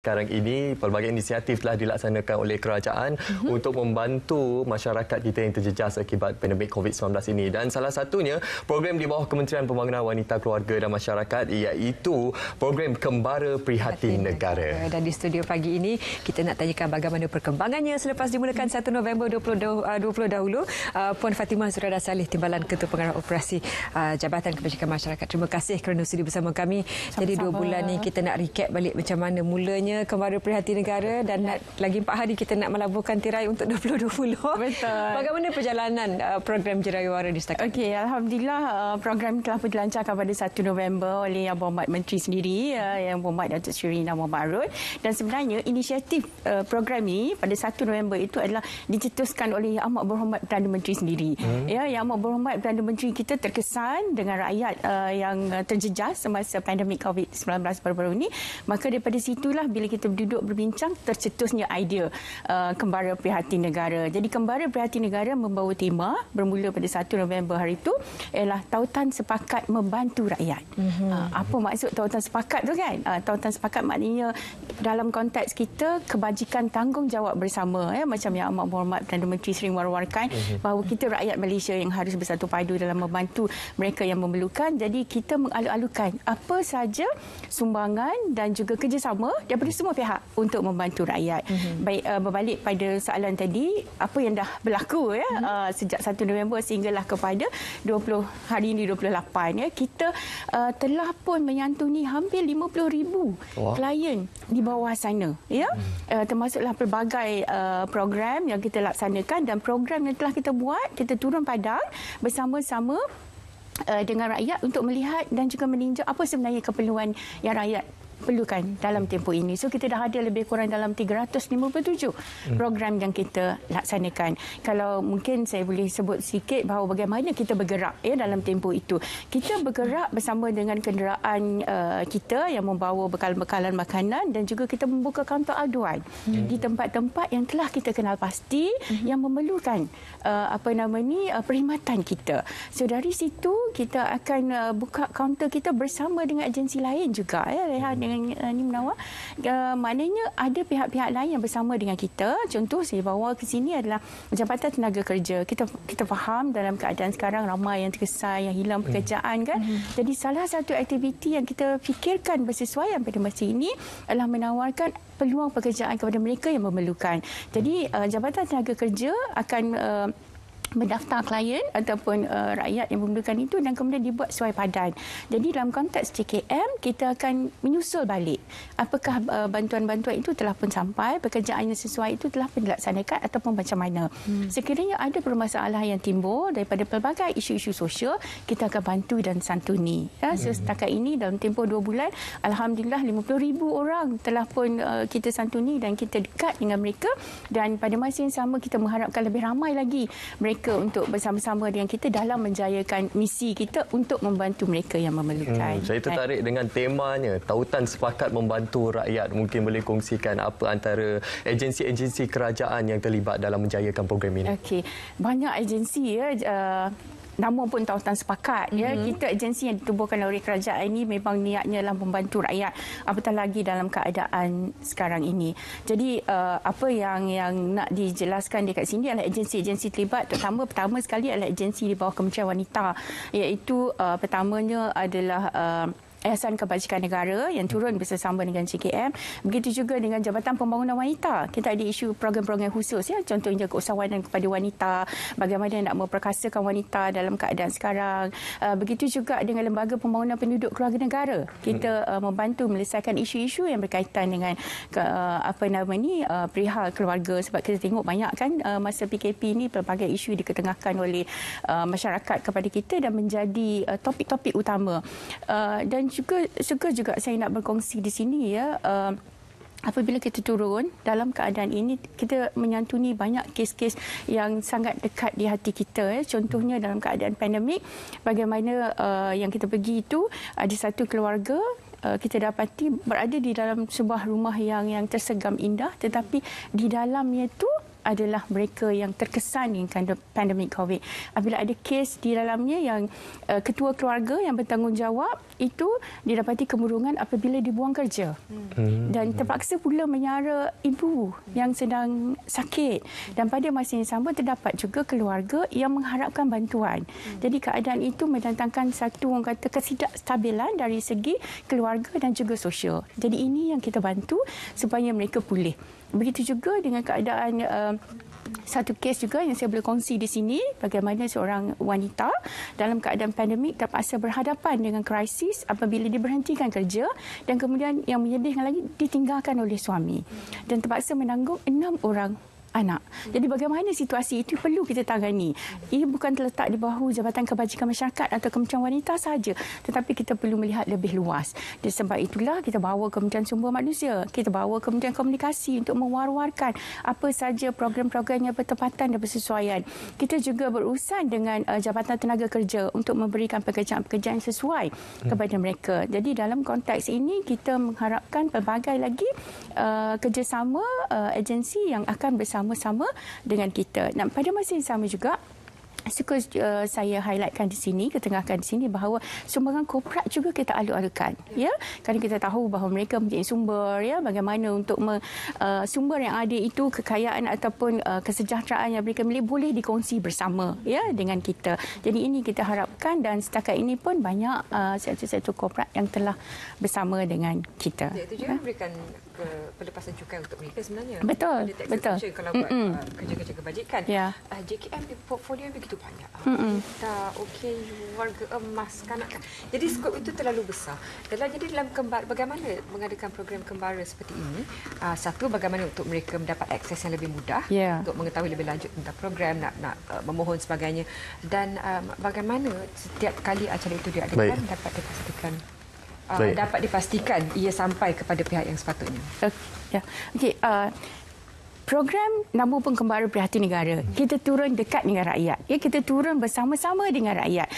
Sekarang ini pelbagai inisiatif telah dilaksanakan oleh kerajaan mm -hmm. untuk membantu masyarakat kita yang terjejas akibat pandemik COVID-19 ini dan salah satunya program di bawah Kementerian Pembangunan Wanita, Keluarga dan Masyarakat iaitu program Kembara Prihatin Negara. Dan di studio pagi ini kita nak tanyakan bagaimana perkembangannya selepas dimulakan 1 November 2020 ah, dahulu ah, Puan Fatimah Surada Salih Timbalan Ketua Pengarah Operasi ah, Jabatan Kebajikan Masyarakat. Terima kasih kerana sudi bersama kami. Sama -sama. Jadi dua bulan ini kita nak recap balik macam mana mulanya hanya kemara prihatin negara dan nak, lagi 4 hari kita nak melabuhkan tirai untuk 2020. Betul. Bagaimana perjalanan uh, program Jerai Wara di setakat? Okey, alhamdulillah uh, program telah pun dilancarkan pada 1 November oleh Yang Berhormat Menteri sendiri, uh, Yang Berhormat Datuk Seri Nama Marut dan sebenarnya inisiatif uh, program ini pada 1 November itu adalah dicetuskan oleh Yang Amat Berhormat Perdana Menteri sendiri. Hmm. Ya, Yang Amat Berhormat Perdana Menteri kita terkesan dengan rakyat uh, yang uh, terjejas semasa pandemik COVID-19 baru-baru ini. Maka daripada situlah bila bila kita duduk berbincang tercetusnya idea uh, kembara prihatin negara. Jadi kembara prihatin negara membawa tema bermula pada 1 November hari itu ialah tautan sepakat membantu rakyat. Mm-hmm. Uh, apa maksud tautan sepakat tu kan? Uh, tautan sepakat maknanya dalam konteks kita kebajikan tanggungjawab bersama ya macam yang Amat Muhammad Perdana Menteri sering war-warkan mm-hmm. bahawa kita rakyat Malaysia yang harus bersatu padu dalam membantu mereka yang memerlukan. Jadi kita mengalu-alukan apa saja sumbangan dan juga kerjasama daripada daripada semua pihak untuk membantu rakyat. Mm-hmm. Baik uh, berbalik pada soalan tadi, apa yang dah berlaku ya mm-hmm. uh, sejak 1 November sehinggalah kepada 20 hari ini 28 ya, kita uh, telah pun menyantuni hampir 50,000 klien di bawah sana ya. Mm-hmm. Uh, termasuklah pelbagai uh, program yang kita laksanakan dan program yang telah kita buat, kita turun padang bersama-sama uh, dengan rakyat untuk melihat dan juga meninjau apa sebenarnya keperluan yang rakyat perlukan dalam hmm. tempoh ini. So kita dah ada lebih kurang dalam 357 hmm. program yang kita laksanakan. Kalau mungkin saya boleh sebut sikit bahawa bagaimana kita bergerak ya dalam tempoh itu. Kita bergerak bersama dengan kenderaan uh, kita yang membawa bekalan-bekalan makanan dan juga kita membuka kaunter aduan hmm. di tempat-tempat yang telah kita kenal pasti hmm. yang memerlukan uh, apa nama ni uh, perkhidmatan kita. So dari situ kita akan uh, buka kaunter kita bersama dengan agensi lain juga ya Rehan hmm dengan uh, ni menawar. Uh, eh, maknanya ada pihak-pihak lain yang bersama dengan kita. Contoh saya bawa ke sini adalah Jabatan Tenaga Kerja. Kita kita faham dalam keadaan sekarang ramai yang terkesan, yang hilang hmm. pekerjaan kan. Mm-hmm. Jadi salah satu aktiviti yang kita fikirkan bersesuaian pada masa ini adalah menawarkan peluang pekerjaan kepada mereka yang memerlukan. Jadi uh, Jabatan Tenaga Kerja akan uh, mendaftar klien ataupun uh, rakyat yang memerlukan itu dan kemudian dibuat suai padan. Jadi dalam konteks JKM kita akan menyusul balik apakah uh, bantuan-bantuan itu telah pun sampai, pekerjaan yang sesuai itu telah pun dilaksanakan ataupun macam mana. Hmm. Sekiranya ada permasalahan yang timbul daripada pelbagai isu-isu sosial, kita akan bantu dan santuni. Ya, hmm. setakat ini dalam tempoh dua bulan, Alhamdulillah 50,000 orang telah pun uh, kita santuni dan kita dekat dengan mereka dan pada masa yang sama kita mengharapkan lebih ramai lagi mereka mereka untuk bersama-sama dengan kita dalam menjayakan misi kita untuk membantu mereka yang memerlukan. Hmm, saya tertarik dengan temanya tautan sepakat membantu rakyat. Mungkin boleh kongsikan apa antara agensi-agensi kerajaan yang terlibat dalam menjayakan program ini. Okey. Banyak agensi ya eh, nama pun tautan sepakat ya mm-hmm. kita agensi yang ditubuhkan oleh kerajaan ini memang niatnya lah membantu rakyat apatah lagi dalam keadaan sekarang ini jadi uh, apa yang yang nak dijelaskan dekat sini adalah agensi-agensi terlibat terutama pertama sekali adalah agensi di bawah Kementerian Wanita iaitu uh, pertamanya adalah uh, Yayasan Kebajikan Negara yang turun bersama dengan CKM. Begitu juga dengan Jabatan Pembangunan Wanita. Kita ada isu program-program khusus ya. Contohnya keusahawanan kepada wanita, bagaimana nak memperkasakan wanita dalam keadaan sekarang. Uh, begitu juga dengan Lembaga Pembangunan Penduduk Keluarga Negara. Kita hmm. uh, membantu menyelesaikan isu-isu yang berkaitan dengan uh, apa nama ni perihal keluarga sebab kita tengok banyak kan masa PKP ni pelbagai isu diketengahkan oleh masyarakat kepada kita dan menjadi topik-topik utama. Dan juga suka juga saya nak berkongsi di sini ya. Uh, Apabila kita turun dalam keadaan ini, kita menyantuni banyak kes-kes yang sangat dekat di hati kita. Ya. Contohnya dalam keadaan pandemik, bagaimana uh, yang kita pergi itu ada satu keluarga uh, kita dapati berada di dalam sebuah rumah yang yang tersegam indah, tetapi di dalamnya itu adalah mereka yang terkesan dengan pandemik COVID. Apabila ada kes di dalamnya yang uh, ketua keluarga yang bertanggungjawab itu didapati kemurungan apabila dibuang kerja. Hmm. Dan terpaksa pula menyara ibu yang sedang sakit. Dan pada masa yang sama terdapat juga keluarga yang mengharapkan bantuan. Jadi keadaan itu mendatangkan satu orang kata kesidakstabilan dari segi keluarga dan juga sosial. Jadi ini yang kita bantu supaya mereka pulih. Begitu juga dengan keadaan uh, satu kes juga yang saya boleh kongsi di sini bagaimana seorang wanita dalam keadaan pandemik terpaksa berhadapan dengan krisis apabila diberhentikan kerja dan kemudian yang menyedihkan lagi ditinggalkan oleh suami dan terpaksa menanggung enam orang anak. Ah, Jadi bagaimana situasi itu perlu kita tangani. Ia bukan terletak di bahu Jabatan Kebajikan Masyarakat atau Kementerian Wanita saja, tetapi kita perlu melihat lebih luas. Dan sebab itulah kita bawa Kementerian Sumber Manusia, kita bawa Kementerian Komunikasi untuk mewar-warkan apa saja program-program yang bertepatan dan bersesuaian. Kita juga berurusan dengan uh, Jabatan Tenaga Kerja untuk memberikan pekerjaan-pekerjaan sesuai hmm. kepada mereka. Jadi dalam konteks ini kita mengharapkan pelbagai lagi uh, kerjasama uh, agensi yang akan bersama bersama-sama dengan kita. Dan pada masa yang sama juga, suka uh, saya highlightkan di sini ketengahkan di sini bahawa sumbangan korporat juga kita alu-alukan ya kerana kita tahu bahawa mereka menjadi sumber ya bagaimana untuk me, uh, sumber yang ada itu kekayaan ataupun uh, kesejahteraan yang mereka miliki boleh dikongsi bersama ya dengan kita jadi ini kita harapkan dan setakat ini pun banyak uh, satu-satu korporat yang telah bersama dengan kita itu juga ya? memberikan ke eh, pelepasan cukai untuk mereka eh, sebenarnya. Betul. Betul. Kalau buat uh, kerja-kerja kebajikan. Ya. Yeah. Uh, JKM portfolio yang begitu banyak. Kita okey warga emas kanak-kanak. Jadi skop itu terlalu besar. Dalam jadi dalam kembar bagaimana mengadakan program kembara seperti ini? Uh, satu bagaimana untuk mereka mendapat akses yang lebih mudah yeah. untuk mengetahui lebih lanjut tentang program nak nak uh, memohon sebagainya dan uh, bagaimana setiap kali acara itu diadakan Baik. dapat dipastikan uh, dapat dipastikan ia sampai kepada pihak yang sepatutnya. Uh, ya. Yeah. Okey, uh, program Nama Pengembara Prihatin Negara. Kita turun dekat dengan rakyat. Ya, kita turun bersama-sama dengan rakyat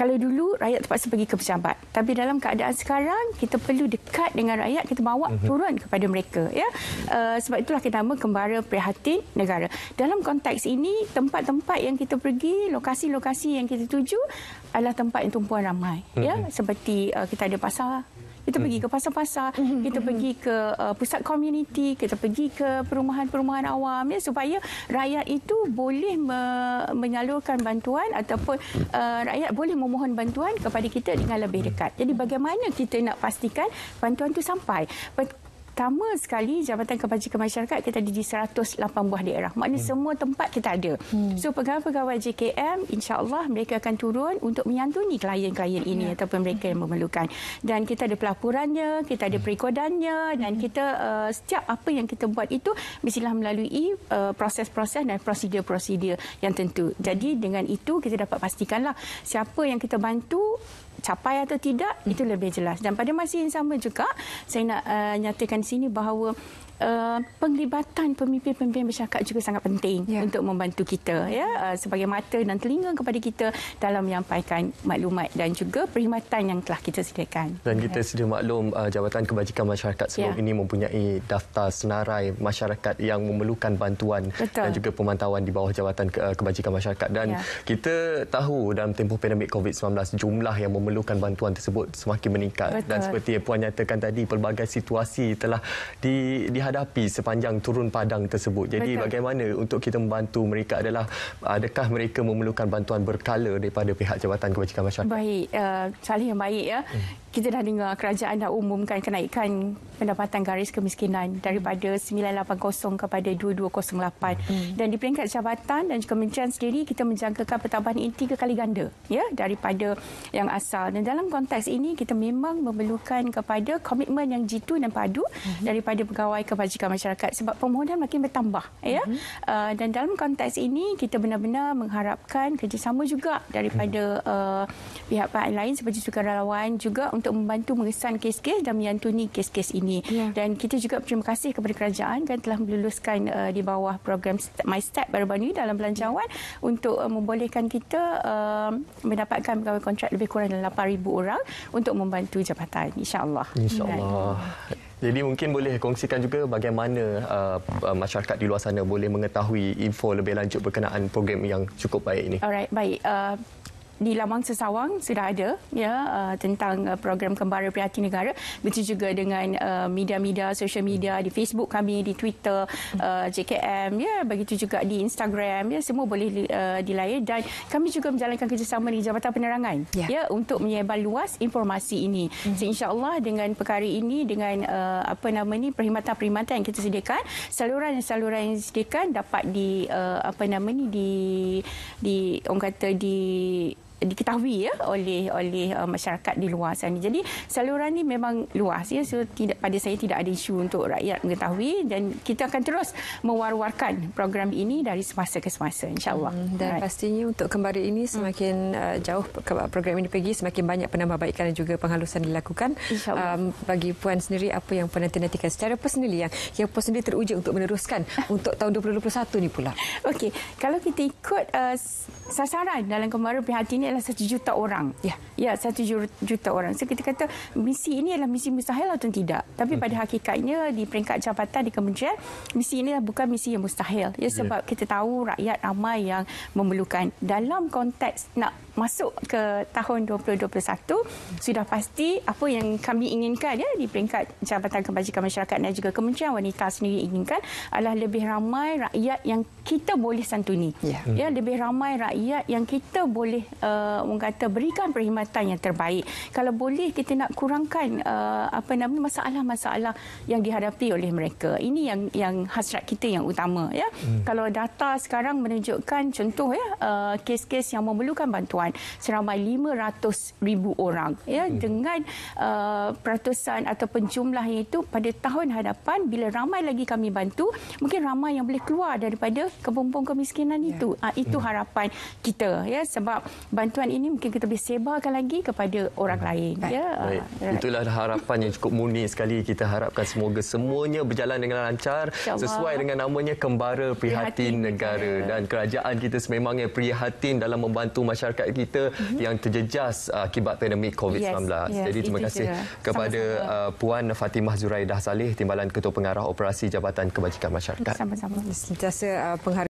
kalau dulu rakyat terpaksa pergi ke pejabat tapi dalam keadaan sekarang kita perlu dekat dengan rakyat kita bawa mhm. turun kepada mereka ya uh, sebab itulah kita nama kembara prihatin negara dalam konteks ini tempat-tempat yang kita pergi lokasi-lokasi yang kita tuju adalah tempat yang tumpuan ramai ya mhm. seperti uh, kita ada pasar kita pergi hmm. ke pasar-pasar, hmm, kita hmm. pergi ke uh, pusat komuniti, kita pergi ke perumahan-perumahan awam ya supaya rakyat itu boleh me- menyalurkan bantuan ataupun uh, rakyat boleh memohon bantuan kepada kita dengan lebih dekat. Jadi bagaimana kita nak pastikan bantuan itu sampai? pertama sekali Jabatan Kebajikan Masyarakat kita ada di 108 buah daerah. Maknanya hmm. semua tempat kita ada. Hmm. So pegawai-pegawai JKM insya-Allah mereka akan turun untuk menyantuni klien-klien ini yeah. ataupun mereka yang memerlukan. Dan kita ada pelaporannya, kita ada hmm. perikodannya dan hmm. kita uh, setiap apa yang kita buat itu mestilah melalui uh, proses-proses dan prosedur-prosedur yang tentu. Jadi dengan itu kita dapat pastikanlah siapa yang kita bantu capai atau tidak hmm. itu lebih jelas dan pada masa yang sama juga saya nak uh, nyatakan sini bahawa Eh, penglibatan pemimpin-pemimpin masyarakat juga sangat penting ya. untuk membantu kita ya uh, sebagai mata dan telinga kepada kita dalam menyampaikan maklumat dan juga perkhidmatan yang telah kita sediakan. Dan kita ya. sedia maklum uh, Jabatan Kebajikan Masyarakat sebelum ya. ini mempunyai daftar senarai masyarakat yang memerlukan bantuan Betul. dan juga pemantauan di bawah Jabatan Ke- Kebajikan Masyarakat dan ya. kita tahu dalam tempoh pandemik COVID-19 jumlah yang memerlukan bantuan tersebut semakin meningkat Betul. dan seperti yang puan nyatakan tadi pelbagai situasi telah di dihadapi Hadapi sepanjang turun padang tersebut. Jadi Betul. bagaimana untuk kita membantu mereka adalah adakah mereka memerlukan bantuan berkala daripada pihak Jabatan Kebajikan Masyarakat? Baik, uh, eh, soalan yang baik ya. Hmm. Kita dah dengar kerajaan dah umumkan kenaikan pendapatan garis kemiskinan daripada 980 kepada 2208. Hmm. Dan di peringkat jabatan dan kementerian sendiri, kita menjangkakan pertambahan ini tiga kali ganda ya daripada yang asal. Dan dalam konteks ini, kita memang memerlukan kepada komitmen yang jitu dan padu hmm. daripada pegawai kebajikan kebajikan masyarakat sebab permohonan makin bertambah mm-hmm. ya mhm. uh, dan dalam konteks ini kita benar-benar mengharapkan kerjasama juga daripada mhm. uh, pihak pihak lain seperti sukarelawan juga untuk membantu mengesan kes-kes dan menyantuni kes-kes ini yeah. dan kita juga berterima kasih kepada kerajaan yang telah meluluskan uh, di bawah program My Step baru-baru ini dalam belanjawan mm-hmm. untuk uh, membolehkan kita uh, mendapatkan pegawai kontrak lebih kurang dalam 8000 orang untuk membantu jabatan insyaallah insyaallah jadi mungkin boleh kongsikan juga bagaimana uh, uh, masyarakat di luar sana boleh mengetahui info lebih lanjut berkenaan program yang cukup baik ini. Alright, baik. Uh di Lamang Sesawang sudah ada ya uh, tentang uh, program Kembara Prihati Negara begitu juga dengan uh, media-media social media di Facebook kami di Twitter uh, JKM ya begitu juga di Instagram ya semua boleh uh, dilayar dan kami juga menjalankan kerjasama dengan Jabatan Penerangan ya, ya untuk menyebar luas informasi ini hmm. so, insyaallah dengan perkara ini dengan uh, apa nama ni perkhidmatan-perkhidmatan yang kita sediakan saluran-saluran yang sediakan dapat di uh, apa nama ni di di orang kata di diketahui ya oleh oleh uh, masyarakat di luar sana. Jadi saluran ini memang luas ya. So, tidak pada saya tidak ada isu untuk rakyat mengetahui dan kita akan terus mewar-warkan program ini dari semasa ke semasa insyaallah. Hmm, dan right. pastinya untuk kembali ini hmm. semakin hmm. uh, jauh program ini pergi semakin banyak penambahbaikan dan juga penghalusan dilakukan. Um, bagi puan sendiri apa yang puan nantikan secara personal yang yang puan sendiri untuk meneruskan untuk tahun 2021 ni pula. Okey, kalau kita ikut uh, sasaran dalam kemarahan prihatin ini ialah satu juta orang. Ya, ya satu juta orang. So kita kata misi ini adalah misi mustahil atau tidak. Tapi pada hakikatnya di peringkat jabatan di kementerian, misi ini bukan misi yang mustahil. Ya, ya. sebab ya. kita tahu rakyat ramai yang memerlukan dalam konteks nak masuk ke tahun 2021 sudah pasti apa yang kami inginkan ya di peringkat Jabatan Kebajikan Masyarakat dan juga Kementerian Wanita sendiri inginkan adalah lebih ramai rakyat yang kita boleh santuni. Yeah. Ya, ya hmm. lebih ramai rakyat yang kita boleh uh, eh, mengata berikan perkhidmatan yang terbaik. Kalau boleh kita nak kurangkan uh, apa nama masalah-masalah yang dihadapi oleh mereka. Ini yang yang hasrat kita yang utama ya. Mm. Kalau data sekarang menunjukkan contoh ya uh, kes-kes yang memerlukan bantuan perempuan seramai 500 ribu orang ya hmm. dengan uh, peratusan atau jumlah itu pada tahun hadapan bila ramai lagi kami bantu mungkin ramai yang boleh keluar daripada kebumpung kemiskinan ya. itu yeah. uh, itu hmm. harapan kita ya sebab bantuan ini mungkin kita boleh sebarkan lagi kepada orang hmm. lain ya Right. Ah, itulah harapan yang cukup murni sekali kita harapkan semoga semuanya berjalan dengan lancar InsyaAllah. sesuai dengan namanya kembara prihatin, prihatin negara dan kerajaan kita sememangnya prihatin dalam membantu masyarakat kita mhm. yang terjejas uh, akibat pandemik COVID-19. Yes, yes, Jadi terima kasih juga. kepada Sama-sama. Uh, Puan Fatimah Zuraidah Saleh, Timbalan Ketua Pengarah Operasi Jabatan Kebajikan Masyarakat. Sama-sama. Jasa uh, penghargaan.